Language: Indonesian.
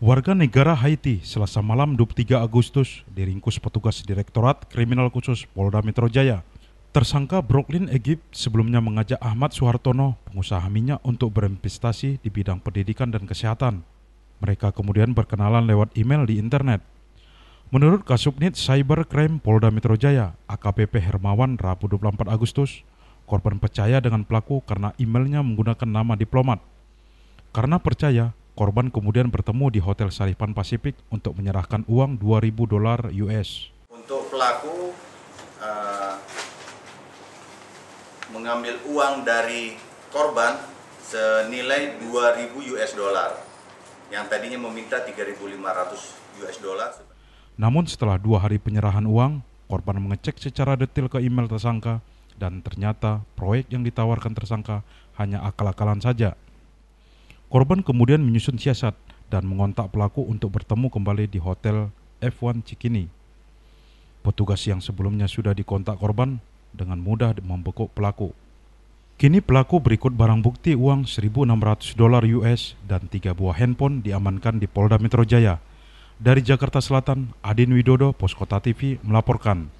Warga negara Haiti selasa malam 23 Agustus diringkus petugas Direktorat Kriminal Khusus Polda Metro Jaya. Tersangka Brooklyn Egypt sebelumnya mengajak Ahmad Suhartono, pengusaha minyak, untuk berinvestasi di bidang pendidikan dan kesehatan. Mereka kemudian berkenalan lewat email di internet. Menurut Kasubnit Cybercrime Polda Metro Jaya, AKPP Hermawan Rabu 24 Agustus, korban percaya dengan pelaku karena emailnya menggunakan nama diplomat. Karena percaya, Korban kemudian bertemu di Hotel Saripan Pasifik untuk menyerahkan uang 2.000 dolar US. Untuk pelaku uh, mengambil uang dari korban senilai 2.000 US dolar yang tadinya meminta 3.500 US dolar. Namun setelah dua hari penyerahan uang, korban mengecek secara detail ke email tersangka dan ternyata proyek yang ditawarkan tersangka hanya akal-akalan saja. Korban kemudian menyusun siasat dan mengontak pelaku untuk bertemu kembali di hotel F1 Cikini. Petugas yang sebelumnya sudah dikontak korban dengan mudah membekuk pelaku. Kini pelaku berikut barang bukti uang 1.600 dolar US dan tiga buah handphone diamankan di Polda Metro Jaya. Dari Jakarta Selatan, Adin Widodo, Poskota TV melaporkan.